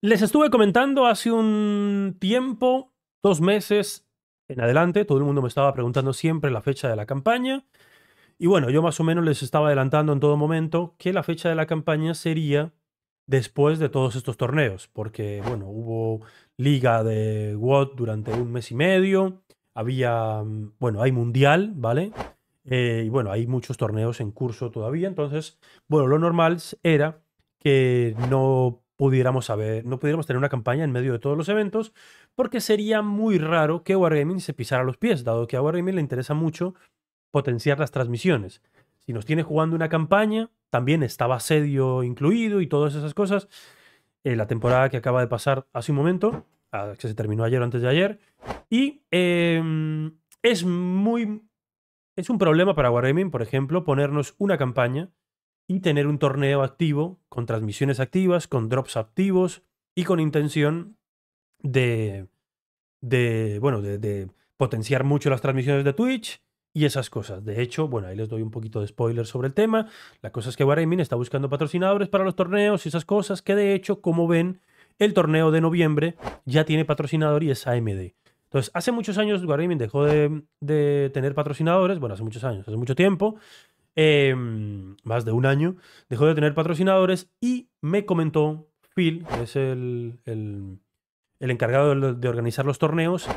Les estuve comentando hace un tiempo, dos meses en adelante, todo el mundo me estaba preguntando siempre la fecha de la campaña. Y bueno, yo más o menos les estaba adelantando en todo momento que la fecha de la campaña sería después de todos estos torneos, porque bueno, hubo liga de WOT durante un mes y medio, había, bueno, hay mundial, ¿vale? Eh, y bueno, hay muchos torneos en curso todavía, entonces, bueno, lo normal era que no pudiéramos no pudiéramos tener una campaña en medio de todos los eventos, porque sería muy raro que Wargaming se pisara los pies, dado que a Wargaming le interesa mucho potenciar las transmisiones. Si nos tiene jugando una campaña, también estaba asedio incluido y todas esas cosas. Eh, la temporada que acaba de pasar hace un momento, ah, que se terminó ayer o antes de ayer, y em, es muy... Es un problema para Wargaming, por ejemplo, ponernos una campaña y tener un torneo activo, con transmisiones activas, con drops activos y con intención de, de bueno, de, potenciar mucho las transmisiones de Twitch y esas cosas. De hecho, bueno, ahí les doy un poquito de spoiler sobre el tema. La cosa es que Wargaming está buscando patrocinadores para los torneos y esas cosas, que de hecho, como ven, el torneo de noviembre ya tiene patrocinador y es AMD. Entonces, hace muchos años Wargaming dejó de, de tener patrocinadores, bueno, hace muchos años, hace mucho tiempo, Em, más de un año, dejó de tener patrocinadores y me comentó Phil, que es el, encargado de, organizar los torneos,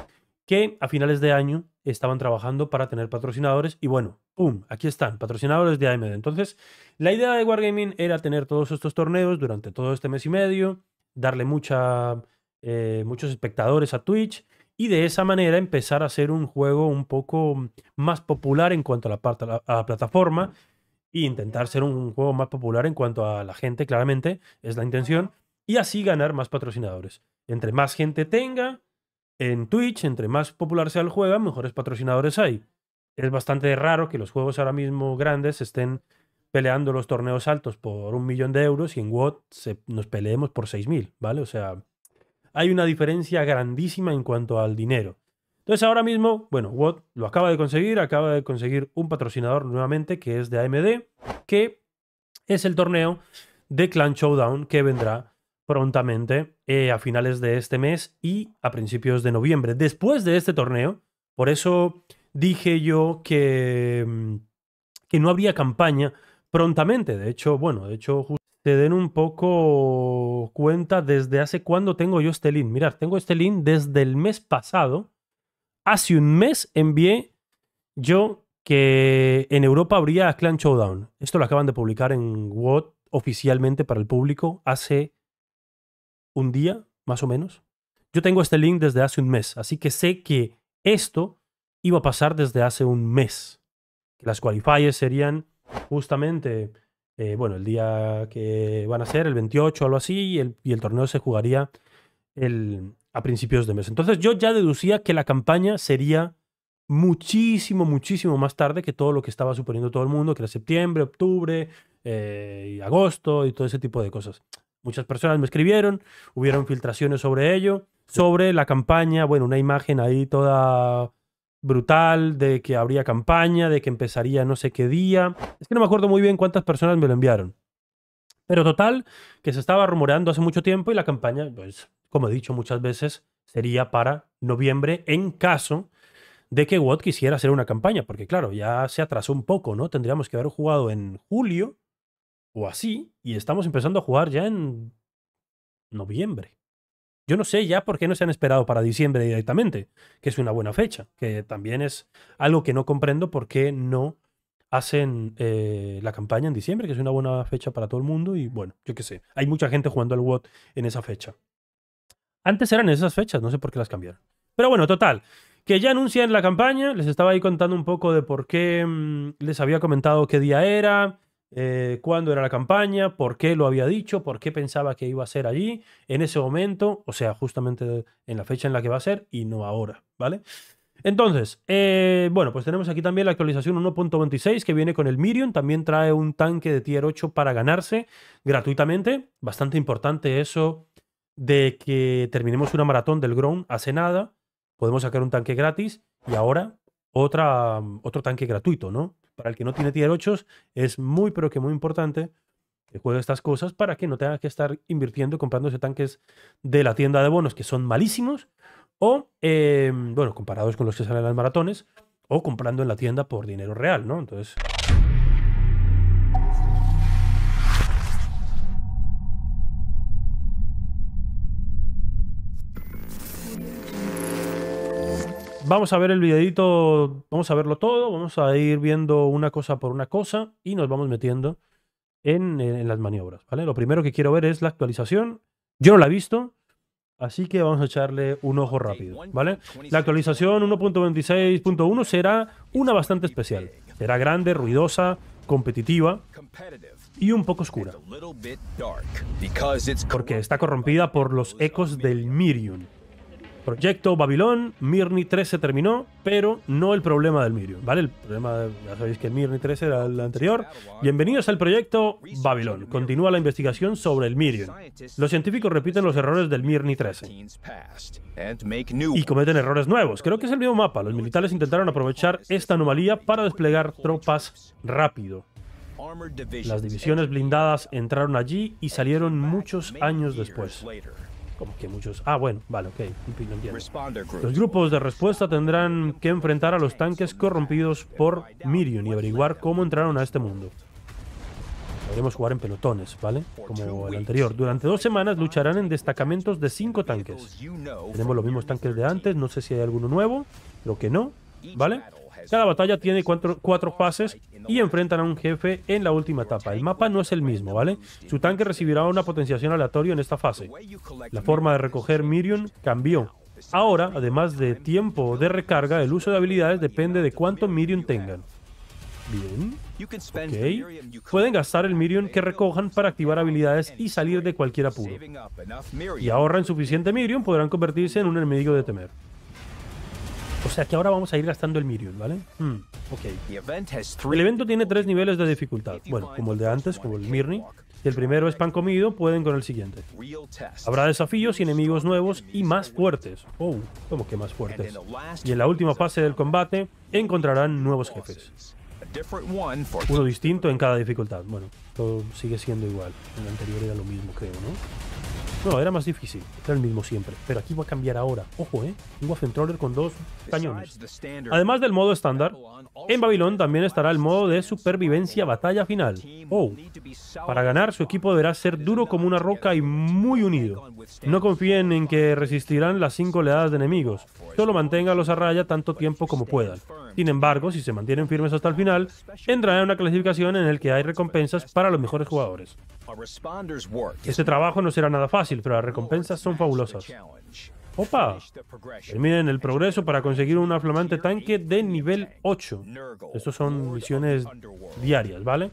que a finales de año estaban trabajando para tener patrocinadores y bueno, ¡pum! Aquí están, patrocinadores de AMD. Entonces, la idea de Wargaming era tener todos estos torneos durante todo este mes y medio, darle mucha, eh, muchos espectadores a Twitch y de esa manera empezar a hacer un juego un poco más popular en cuanto a la, plataforma e intentar ser un, juego más popular en cuanto a la gente, claramente, es la intención, y así ganar más patrocinadores. Entre más gente tenga en Twitch, entre más popular sea el juego, mejores patrocinadores hay. Es bastante raro que los juegos ahora mismo grandes estén peleando los torneos altos por un millón de euros y en WOT nos peleemos por 6.000, ¿vale? O sea, hay una diferencia grandísima en cuanto al dinero. Entonces ahora mismo, bueno, Watt lo acaba de conseguir, acaba de conseguir un patrocinador nuevamente que es de AMD, que es el torneo de Clan Showdown que vendrá prontamente eh, a finales de este mes y a principios de noviembre. Después de este torneo, por eso dije yo que, mm, que no habría campaña prontamente. De hecho, bueno, de hecho, te den un poco cuenta desde hace cuándo tengo yo este link. Mirad, tengo este link desde el mes pasado. Hace un mes envié yo que en Europa habría Clan Showdown. Esto lo acaban de publicar en WOT oficialmente para el público hace un día, más o menos. Yo tengo este link desde hace un mes, así que sé que esto iba a pasar desde hace un mes. Que las qualifiers serían justamente eh, bueno, el día que van a ser, el 28 o algo así, y el, torneo se jugaría el, a principios de mes. Entonces yo ya deducía que la campaña sería muchísimo, muchísimo más tarde que todo lo que estaba suponiendo todo el mundo, que era septiembre, octubre, eh, y agosto y todo ese tipo de cosas. Muchas personas me escribieron, hubieron filtraciones sobre ello, sobre la campaña, bueno, una imagen ahí toda brutal, de que habría campaña, de que empezaría no sé qué día. Es que no me acuerdo muy bien cuántas personas me lo enviaron. Pero total, que se estaba rumoreando hace mucho tiempo y la campaña, pues, como he dicho muchas veces, sería para noviembre en caso de que Watt quisiera hacer una campaña, porque claro, ya se atrasó un poco, ¿no? Tendríamos que haber jugado en julio o así, y estamos empezando a jugar ya en noviembre. Yo no sé ya por qué no se han esperado para diciembre directamente, que es una buena fecha, que también es algo que no comprendo por qué no hacen eh, la campaña en diciembre, que es una buena fecha para todo el mundo y bueno, yo qué sé, hay mucha gente jugando al WOT en esa fecha. Antes eran esas fechas, no sé por qué las cambiaron. Pero bueno, total, que ya anuncian la campaña, les estaba ahí contando un poco de por qué mm, les había comentado qué día era, eh, cuándo era la campaña, por qué lo había dicho, por qué pensaba que iba a ser allí, en ese momento, o sea, justamente en la fecha en la que va a ser y no ahora, ¿vale? Entonces, eh, bueno, pues tenemos aquí también la actualización 1.26 que viene con el Mirion. También trae un tanque de tier 8 para ganarse gratuitamente. Bastante importante eso de que terminemos una maratón del Ground hace nada. Podemos sacar un tanque gratis y ahora otra, mm, otro tanque gratuito, ¿no? Para el que no tiene tier 8 es muy, pero que muy importante que juegue estas cosas para que no tenga que estar invirtiendo, comprándose tanques de la tienda de bonos que son malísimos o, em, bueno, comparados con los que salen en las maratones o comprando en la tienda por dinero real, ¿no? Entonces... Vamos a ver el videito, vamos a verlo todo, vamos a ir viendo una cosa por una cosa y nos vamos metiendo en, las maniobras, ¿vale? Lo primero que quiero ver es la actualización. Yo no la he visto, así que vamos a echarle un ojo rápido, ¿vale? La actualización 1.26.1 será una bastante especial. Será grande, ruidosa, competitiva y un poco oscura. Porque está corrompida por los ecos del Mirium Proyecto Babilón, Mirni 13 terminó, pero no el problema del Mirion, ¿vale? El problema, ya sabéis que el Mirni 13 era el anterior. Bienvenidos al proyecto Babilón. Continúa la investigación sobre el Mirion. Los científicos repiten los errores del Mirni 13 y cometen errores nuevos. Creo que es el mismo mapa. Los militares intentaron aprovechar esta anomalía para desplegar tropas rápido. Las divisiones blindadas entraron allí y salieron muchos años después. Como que muchos... Ah, bueno, vale, ok, Los grupos de respuesta tendrán que enfrentar a los tanques corrompidos por Mirion y averiguar cómo entraron a este mundo. Podremos jugar en pelotones, ¿vale? Como el anterior. Durante dos semanas lucharán en destacamentos de cinco tanques. Tenemos los mismos tanques de antes, no sé si hay alguno nuevo, lo que no, ¿vale? Cada batalla tiene cuatro, fases y enfrentan a un jefe en la última etapa. El mapa no es el mismo, ¿vale? Su tanque recibirá una potenciación aleatoria en esta fase. La forma de recoger Mirion cambió. Ahora, además de tiempo de recarga, el uso de habilidades depende de cuánto Mirion tengan. Bien. Pueden gastar el Mirion que recojan para activar habilidades y salir de cualquier apuro. Y ahorran suficiente Mirion, podrán convertirse en un enemigo de temer. O sea que ahora vamos a ir gastando el Mirion, ¿vale? Hmm, El evento tiene tres niveles de dificultad. Bueno, como el de antes, como el Mirni. Si el primero es pan comido, pueden con el siguiente. Habrá desafíos y enemigos nuevos y más fuertes. Oh, como que más fuertes. Y en la última fase del combate, encontrarán nuevos jefes. Uno distinto en cada dificultad. Bueno, sigue siendo igual. El anterior era lo mismo, creo, ¿no? No, era más difícil. Era el mismo siempre. Pero aquí va a cambiar ahora. Ojo, ¿eh? Un Waffen con dos cañones. Además del modo estándar, en Babilón también estará el modo de supervivencia batalla final. Oh. Para ganar, su equipo deberá ser duro como una roca y muy unido. No confíen en que resistirán las cinco oleadas de enemigos. Solo manténgalos a raya tanto tiempo como puedan. Sin embargo, si se mantienen firmes hasta el final, entrarán en una clasificación en el que hay recompensas para los mejores jugadores. Este trabajo no será nada fácil, pero las recompensas son fabulosas. ¡Opa! Terminen el progreso para conseguir un aflamante tanque de nivel 8. Estos son misiones diarias, ¿vale?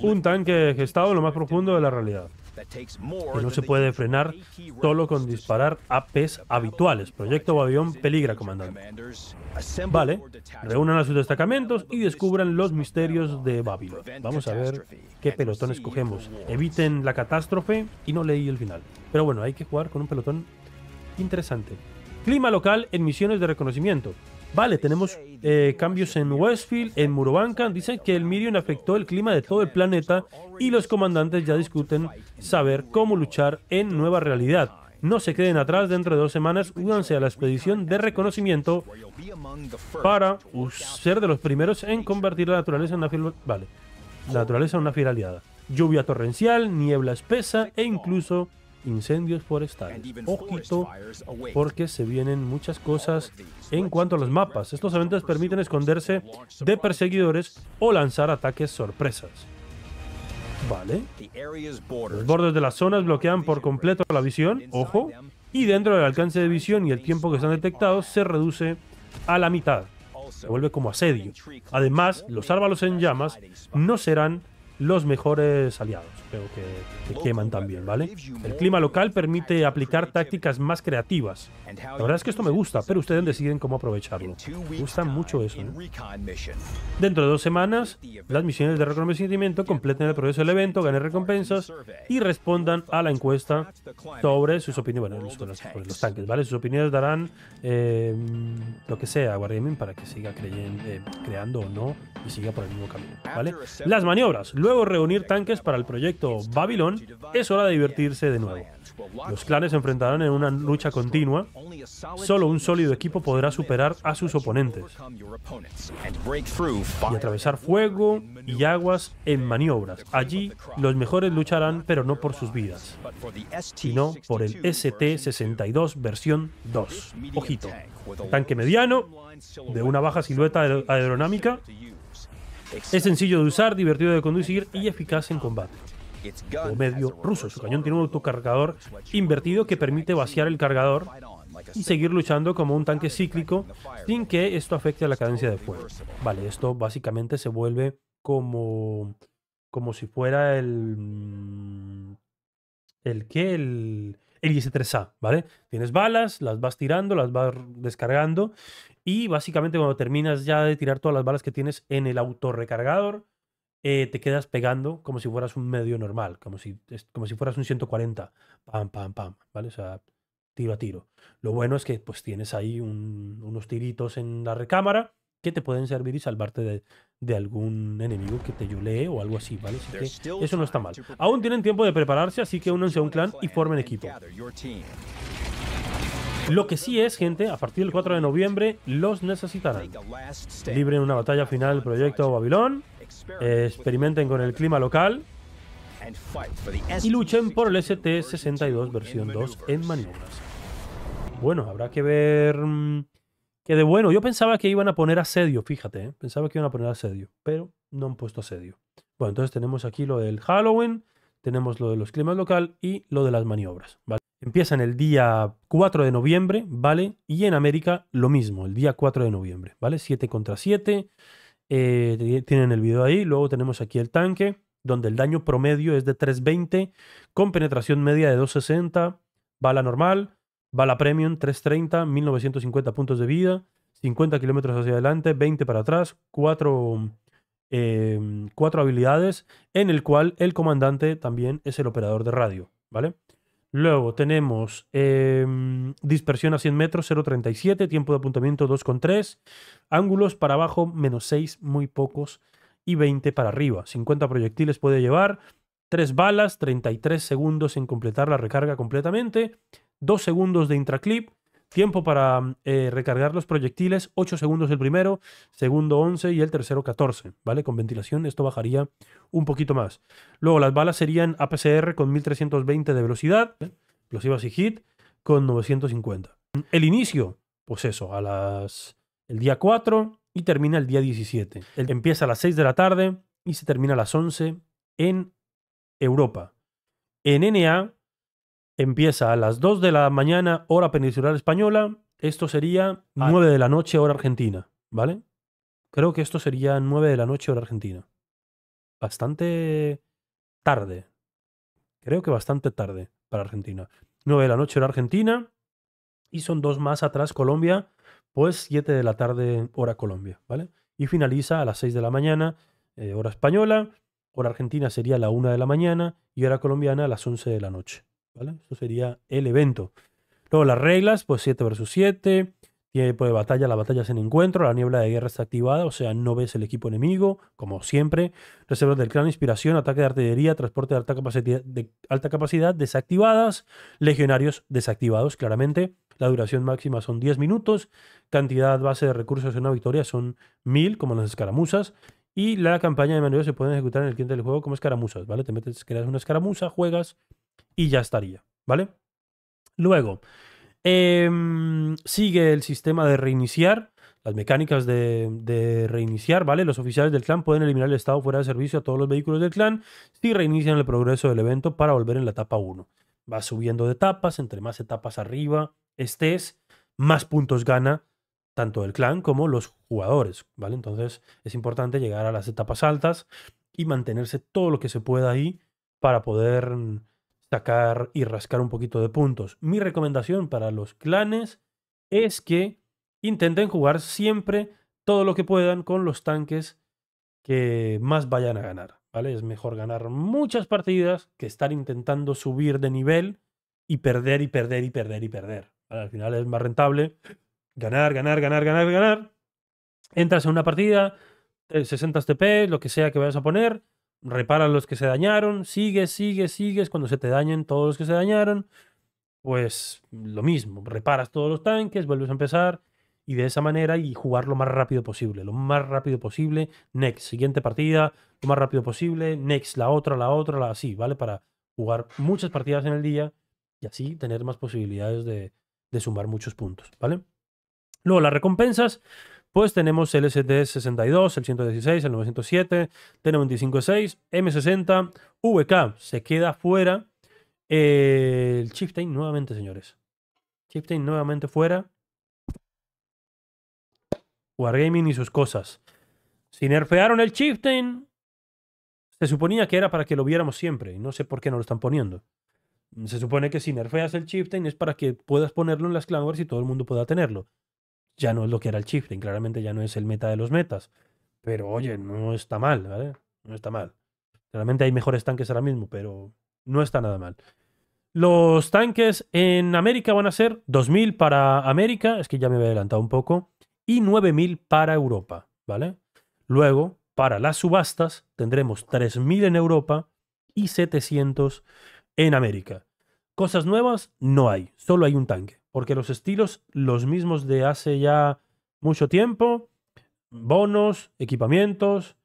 Un tanque gestado lo más profundo de la realidad que no se puede frenar solo con disparar APs habituales. Proyecto Babión peligra, comandante. Vale, reúnan a sus destacamentos y descubran los misterios de Babilón. Vamos a ver qué pelotón escogemos. Eviten la catástrofe y no leí el final. Pero bueno, hay que jugar con un pelotón interesante. Clima local en misiones de reconocimiento. Vale, tenemos eh, cambios en Westfield, en Murobanca. Dicen que el Mirion afectó el clima de todo el planeta y los comandantes ya discuten saber cómo luchar en nueva realidad. No se queden atrás, dentro de dos semanas únanse a la expedición de reconocimiento para ser de los primeros en convertir la naturaleza en una, fiel, vale, naturaleza una fiel aliada. Lluvia torrencial, niebla espesa e incluso incendios forestales. Ojito, porque se vienen muchas cosas en cuanto a los mapas. Estos eventos permiten esconderse de perseguidores o lanzar ataques sorpresas. Vale. Los bordes de las zonas bloquean por completo la visión, ojo, y dentro del alcance de visión y el tiempo que están detectados se reduce a la mitad. Se vuelve como asedio. Además, los árboles en llamas no serán los mejores aliados que, queman también, ¿vale? El clima local permite aplicar tácticas más creativas. La verdad es que esto me gusta, pero ustedes deciden cómo aprovecharlo. Me gusta mucho eso. ¿no? ¿eh? Dentro de dos semanas, las misiones de reconocimiento completen el proceso del evento, ganen recompensas y respondan a la encuesta sobre sus opiniones. Bueno, sobre los, tanques, ¿vale? Sus opiniones darán eh, lo que sea a Wargaming para que siga creyendo, eh, creando o no y siga por el mismo camino, ¿vale? Las maniobras. Luego reunir tanques para el proyecto Babilón es hora de divertirse de nuevo. Los clanes se enfrentarán en una lucha continua. Solo un sólido equipo podrá superar a sus oponentes y atravesar fuego y aguas en maniobras. Allí los mejores lucharán, pero no por sus vidas, sino por el ST-62 versión 2. Ojito, tanque mediano de una baja silueta aeronámica. Es sencillo de usar, divertido de conducir y eficaz en combate o medio ruso. Su cañón tiene un autocargador invertido que permite vaciar el cargador y seguir luchando como un tanque cíclico sin que esto afecte a la cadencia de fuego. Vale, esto básicamente se vuelve como como si fuera el mm, el que el el IS-3A, ¿vale? Tienes balas, las vas tirando, las vas descargando y básicamente cuando terminas ya de tirar todas las balas que tienes en el autorrecargador, eh, te quedas pegando como si fueras un medio normal, como si, como si fueras un 140, pam, pam, pam, ¿vale? O sea, tiro a tiro. Lo bueno es que pues tienes ahí unos tiritos en la recámara que te pueden servir y salvarte de, algún enemigo que te yolee o algo así, ¿vale? eso no está mal. Aún tienen tiempo de prepararse, así que únanse a un clan y formen equipo. Lo que sí es, gente, a partir del 4 de noviembre los necesitarán. Libre en una batalla final el proyecto Babilón experimenten con el clima local y luchen por el ST-62 versión 2 en maniobras. Bueno, habrá que ver mm, qué de bueno. Yo pensaba que iban a poner asedio, fíjate, ¿eh? pensaba que iban a poner asedio, pero no han puesto asedio. Bueno, entonces tenemos aquí lo del Halloween, tenemos lo de los climas local y lo de las maniobras. ¿vale? Empiezan el día 4 de noviembre, ¿vale? Y en América lo mismo, el día 4 de noviembre, ¿vale? 7 contra 7. Eh, tienen el video ahí. Luego tenemos aquí el tanque, donde el daño promedio es de 320, con penetración media de 260, bala normal, bala premium 330, 1950 puntos de vida, 50 kilómetros hacia adelante, 20 para atrás, 4, em, habilidades, en el cual el comandante también es el operador de radio, ¿vale? Luego tenemos em, dispersión a 100 metros 0.37, tiempo de apuntamiento 2.3, Ángulos para abajo, menos 6, muy pocos. Y 20 para arriba. 50 proyectiles puede llevar. 3 balas, 33 segundos en completar la recarga completamente. 2 segundos de intraclip. Tiempo para eh, recargar los proyectiles, 8 segundos el primero, segundo 11 y el tercero 14, ¿vale? Con ventilación esto bajaría un poquito más. Luego las balas serían APCR con 1320 de velocidad, explosivas y hit con 950. El inicio, pues eso, a las el día 4 y termina el día 17. empieza a las 6 de la tarde y se termina a las 11 en Europa. En NA empieza a las 2 de la mañana hora peninsular española. Esto sería 9 ah. de la noche hora argentina, ¿vale? Creo que esto sería 9 de la noche hora argentina. Bastante tarde. Creo que bastante tarde para Argentina. 9 de la noche hora argentina. Y son dos más atrás Colombia pues 7 de la tarde hora Colombia, ¿vale? Y finaliza a las 6 de la mañana eh, hora española, hora argentina sería la 1 de la mañana y hora colombiana a las 11 de la noche, ¿vale? Eso sería el evento. Luego las reglas, pues 7 versus 7, Tiempo pues, de batalla, la batalla es en encuentro, la niebla de guerra está activada, o sea, no ves el equipo enemigo, como siempre. Reservas del clan, inspiración, ataque de artillería, transporte de alta capacidad, de alta capacidad desactivadas, legionarios desactivados, claramente. La duración máxima son 10 minutos, cantidad base de recursos en una victoria son 1000, como las escaramuzas. Y la campaña de manuel se puede ejecutar en el cliente del juego como escaramuzas, ¿vale? Te metes, creas una escaramuza, juegas y ya estaría, ¿vale? Luego, Em, sigue el sistema de reiniciar, las mecánicas de, de, reiniciar, ¿vale? Los oficiales del clan pueden eliminar el estado fuera de servicio a todos los vehículos del clan si reinician el progreso del evento para volver en la etapa 1. Va subiendo de etapas, entre más etapas arriba estés, más puntos gana tanto el clan como los jugadores, ¿vale? Entonces es importante llegar a las etapas altas y mantenerse todo lo que se pueda ahí para poder sacar y rascar un poquito de puntos. Mi recomendación para los clanes es que intenten jugar siempre todo lo que puedan con los tanques que más vayan a ganar, ¿vale? Es mejor ganar muchas partidas que estar intentando subir de nivel y perder y perder y perder y perder. Al final es más rentable ganar, ganar, ganar, ganar, ganar. Entras en una partida, 60 TP, lo que sea que vayas a poner, Repara los que se dañaron, sigue, sigue. sigues, cuando se te dañen todos los que se dañaron, pues lo mismo, reparas todos los tanques, vuelves a empezar y de esa manera y jugar lo más rápido posible, lo más rápido posible, next, siguiente partida, lo más rápido posible, next, la otra, la otra, la así, ¿vale? Para jugar muchas partidas en el día y así tener más posibilidades de, de sumar muchos puntos, ¿vale? Luego, las recompensas, pues tenemos el ST62, el 116, el 907, T95-6, M60, VK. Se queda fuera eh, el Chieftain nuevamente, señores. Chieftain nuevamente fuera. Wargaming y sus cosas. Si nerfearon el Chieftain, se suponía que era para que lo viéramos siempre. Y No sé por qué no lo están poniendo. Se supone que si nerfeas el Chieftain es para que puedas ponerlo en las Clan y todo el mundo pueda tenerlo ya no es lo que era el chifre, claramente ya no es el meta de los metas, pero oye, no está mal, ¿vale? No está mal. Realmente hay mejores tanques ahora mismo, pero no está nada mal. Los tanques en América van a ser 2.000 para América, es que ya me había adelantado un poco, y 9.000 para Europa, ¿vale? Luego, para las subastas, tendremos 3.000 en Europa y 700 en América. Cosas nuevas no hay, solo hay un tanque porque los estilos, los mismos de hace ya mucho tiempo, bonos, equipamientos,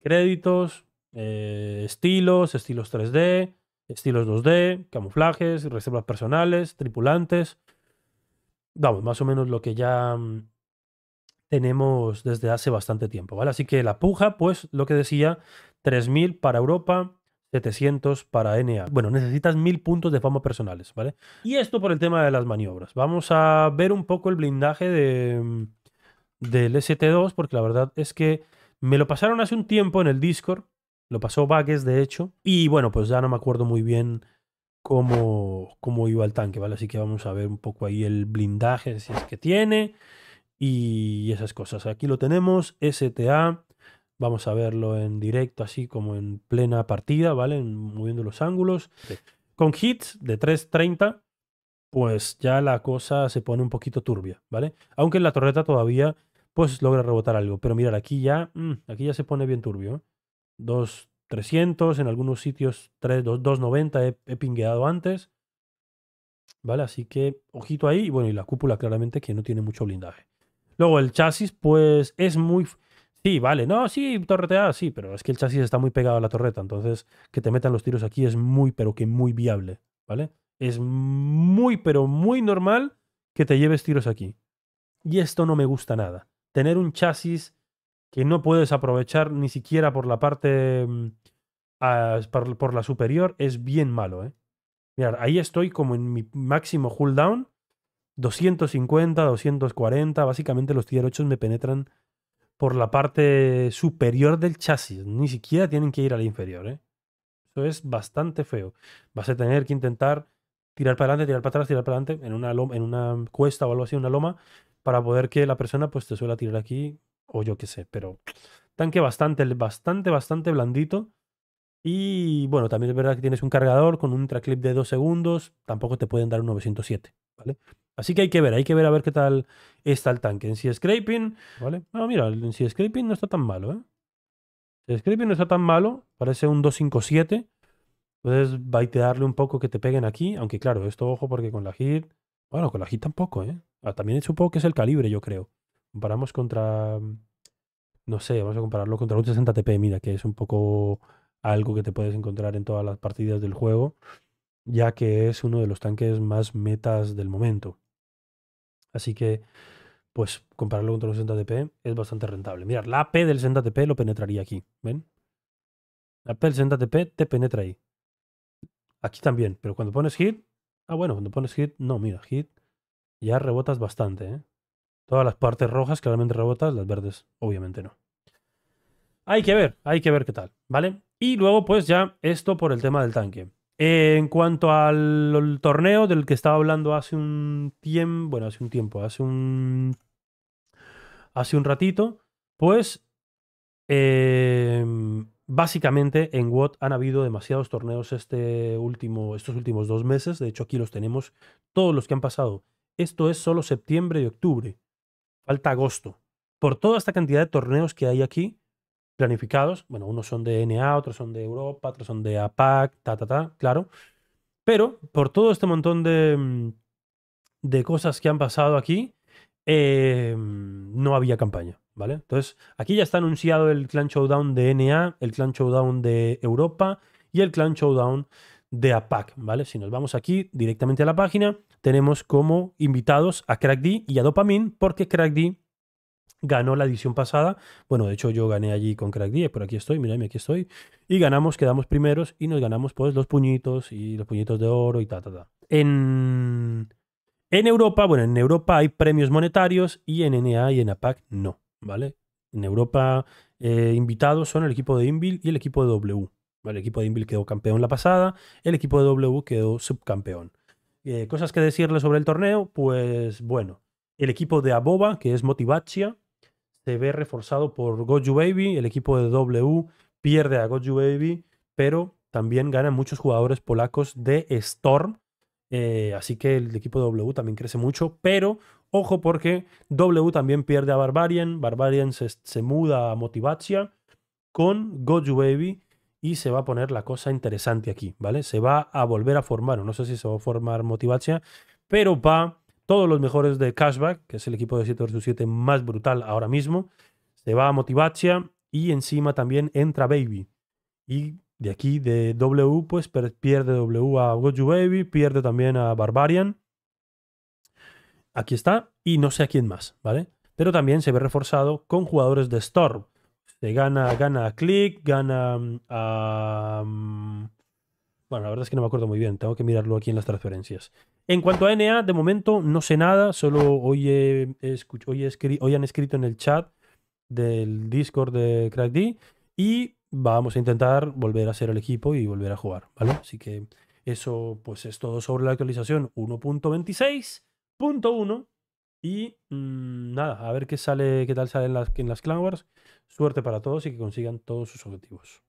créditos, eh, estilos, estilos 3D, estilos 2D, camuflajes, reservas personales, tripulantes. Vamos, más o menos lo que ya mm, tenemos desde hace bastante tiempo, ¿vale? Así que la puja, pues lo que decía, 3.000 para Europa, 700 para NA. Bueno, necesitas 1000 puntos de fama personales, ¿vale? Y esto por el tema de las maniobras. Vamos a ver un poco el blindaje mm, del ST2, porque la verdad es que me lo pasaron hace un tiempo en el Discord. Lo pasó Vagues, de hecho. Y bueno, pues ya no me acuerdo muy bien cómo, cómo iba el tanque, ¿vale? Así que vamos a ver un poco ahí el blindaje, si es que tiene. Y esas cosas. Aquí lo tenemos, STA Vamos a verlo en directo, así como en plena partida, ¿vale? moviendo los ángulos. Con hits de 3.30, pues ya la cosa se pone un poquito turbia, ¿vale? Aunque en la torreta todavía, pues logra rebotar algo. Pero mirar, aquí ya, mm, aquí ya se pone bien turbio. 2.300, ¿eh? en algunos sitios 2.90 he, he pingueado antes. ¿Vale? Así que ojito ahí. Y bueno, y la cúpula claramente que no tiene mucho blindaje. Luego el chasis, pues es muy... Sí, vale, no, sí, torreteada, sí, pero es que el chasis está muy pegado a la torreta, entonces que te metan los tiros aquí es muy, pero que muy viable, ¿vale? Es muy, pero muy normal que te lleves tiros aquí. Y esto no me gusta nada. Tener un chasis que no puedes aprovechar ni siquiera por la parte, mm, ah, por, la superior, es bien malo, ¿eh? Mirad, ahí estoy como en mi máximo hull down, 250, 240, básicamente los tier 8 me penetran por la parte superior del chasis. Ni siquiera tienen que ir al inferior. ¿eh? Eso es bastante feo. Vas a tener que intentar tirar para adelante, tirar para atrás, tirar para adelante en una, en una cuesta o algo así, una loma, para poder que la persona pues te suela tirar aquí o yo qué sé. Pero tanque bastante, bastante, bastante blandito. Y bueno, también es verdad que tienes un cargador con un intraclip de dos segundos. Tampoco te pueden dar un 907, ¿vale? Así que hay que ver, hay que ver a ver qué tal está el tanque. En sí Scraping, ¿vale? Ah, mira, en Sea Scraping no está tan malo, ¿eh? Sea Scraping no está tan malo, parece un 257. Puedes baitearle un poco que te peguen aquí, aunque claro, esto ojo porque con la hit... Bueno, con la hit tampoco, ¿eh? Ah, también supongo que es el calibre, yo creo. Comparamos contra... No sé, vamos a compararlo contra un 60 TP, mira, que es un poco algo que te puedes encontrar en todas las partidas del juego, ya que es uno de los tanques más metas del momento. Así que, pues, compararlo con el 60 TP es bastante rentable. Mirad, la AP del 60 TP lo penetraría aquí, ¿ven? La AP del 60 TP te penetra ahí. Aquí también, pero cuando pones hit... Ah, bueno, cuando pones hit... No, mira, hit ya rebotas bastante, ¿eh? Todas las partes rojas claramente rebotas, las verdes obviamente no. Hay que ver, hay que ver qué tal, ¿vale? Y luego pues ya esto por el tema del tanque. Eh, en cuanto al, torneo del que estaba hablando hace un tiempo, bueno, hace un tiempo, hace un, hace un ratito, pues em, básicamente en WOT han habido demasiados torneos este último, estos últimos dos meses, de hecho aquí los tenemos todos los que han pasado. Esto es solo septiembre y octubre, falta agosto. Por toda esta cantidad de torneos que hay aquí, planificados. Bueno, unos son de NA, otros son de Europa, otros son de APAC, ta, ta, ta, claro. Pero por todo este montón de, mm, cosas que han pasado aquí, em, no había campaña, ¿vale? Entonces, aquí ya está anunciado el Clan Showdown de NA, el Clan Showdown de Europa y el Clan Showdown de APAC, ¿vale? Si nos vamos aquí directamente a la página, tenemos como invitados a CrackD y a Dopamin, porque CrackD ganó la edición pasada. Bueno, de hecho yo gané allí con Crack 10, por aquí estoy, miradme, aquí estoy. Y ganamos, quedamos primeros y nos ganamos pues los puñitos y los puñitos de oro y ta, ta, ta. En, en Europa, bueno, en Europa hay premios monetarios y en NA y en APAC no, ¿vale? En Europa eh, invitados son el equipo de Invil y el equipo de W. El equipo de Invil quedó campeón la pasada, el equipo de W quedó subcampeón. Eh, cosas que decirle sobre el torneo, pues bueno, el equipo de Aboba, que es Motivaccia, se ve reforzado por Goju Baby. El equipo de W pierde a Goju Baby, pero también ganan muchos jugadores polacos de Storm. Eh, así que el equipo de W también crece mucho, pero ojo porque W también pierde a Barbarian. Barbarian se, muda a Motivacia con Goju Baby y se va a poner la cosa interesante aquí, ¿vale? Se va a volver a formar, no sé si se va a formar Motivacia, pero va todos los mejores de Cashback, que es el equipo de 7 vs 7 más brutal ahora mismo. Se va a Motivacia y encima también entra Baby. Y de aquí, de W, pues pierde W a Goju Baby, pierde también a Barbarian. Aquí está, y no sé a quién más, ¿vale? Pero también se ve reforzado con jugadores de Storm. Se gana, gana a Click, gana mm, a. Mm, bueno, la verdad es que no me acuerdo muy bien, tengo que mirarlo aquí en las transferencias. En cuanto a NA, de momento no sé nada, solo hoy, hoy, han escrito en el chat del Discord de CrackD y vamos a intentar volver a ser el equipo y volver a jugar, ¿vale? Así que eso pues es todo sobre la actualización 1.26.1 y mm, nada, a ver qué sale, qué tal sale las, en las Clan Wars. Suerte para todos y que consigan todos sus objetivos.